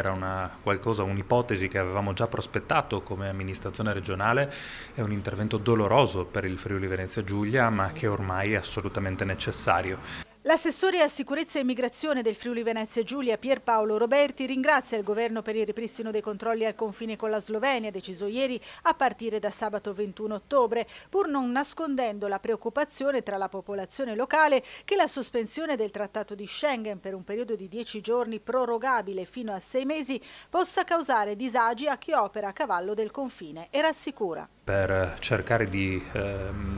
Era una qualcosa, un'ipotesi che avevamo già prospettato come amministrazione regionale, è un intervento doloroso per il Friuli Venezia Giulia, ma che ormai è assolutamente necessario. L'assessore a sicurezza e immigrazione del Friuli Venezia Giulia Pierpaolo Roberti ringrazia il governo per il ripristino dei controlli al confine con la Slovenia deciso ieri a partire da sabato 21 ottobre, pur non nascondendo la preoccupazione tra la popolazione locale che la sospensione del trattato di Schengen per un periodo di 10 giorni prorogabile fino a 6 mesi possa causare disagi a chi opera a cavallo del confine e rassicura per cercare di eh,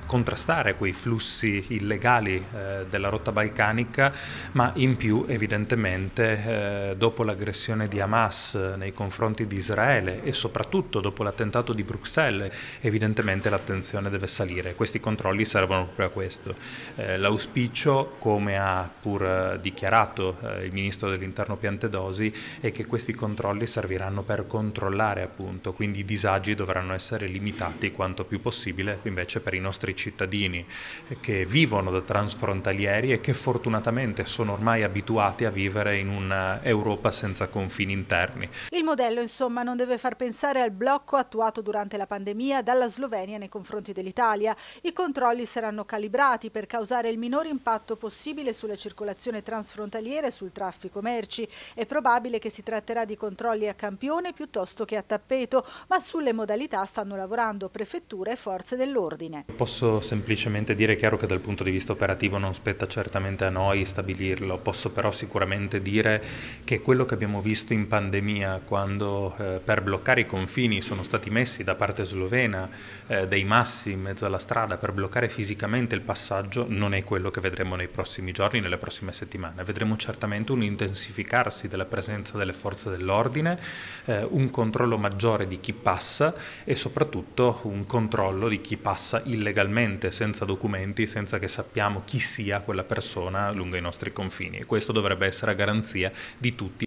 contrastare quei flussi illegali eh, della rotta balcanica, ma in più evidentemente eh, dopo l'aggressione di Hamas nei confronti di Israele e soprattutto dopo l'attentato di Bruxelles, evidentemente l'attenzione deve salire. Questi controlli servono proprio a questo. Eh, l'auspicio, come ha pur eh, dichiarato eh, il ministro dell'interno Piantedosi, è che questi controlli serviranno per controllare appunto, quindi i disagi dovranno essere limitati avanti quanto più possibile invece per i nostri cittadini che vivono da transfrontalieri e che fortunatamente sono ormai abituati a vivere in un'Europa eh, senza confini interni. Il modello insomma non deve far pensare al blocco attuato durante la pandemia dalla Slovenia nei confronti dell'Italia. I controlli saranno calibrati per causare il minor impatto possibile sulla circolazione transfrontaliera e sul traffico merci. È probabile che si tratterà di controlli a campione piuttosto che a tappeto, ma sulle modalità stanno lavorando riguardo prefettura e forze dell'ordine. Posso semplicemente dire chiaro che dal punto di vista operativo non spetta certamente a noi stabilirlo, posso però sicuramente dire che quello che abbiamo visto in pandemia quando eh, per bloccare i confini sono stati messi da parte slovena eh, dei massi in mezzo alla strada per bloccare fisicamente il passaggio non è quello che vedremo nei prossimi giorni, nelle prossime settimane. Vedremo certamente un intensificarsi della presenza delle forze dell'ordine, eh, un controllo maggiore di chi passa e soprattutto un controllo di chi passa illegalmente, senza documenti, senza che sappiamo chi sia quella persona lungo i nostri confini. E questo dovrebbe essere a garanzia di tutti.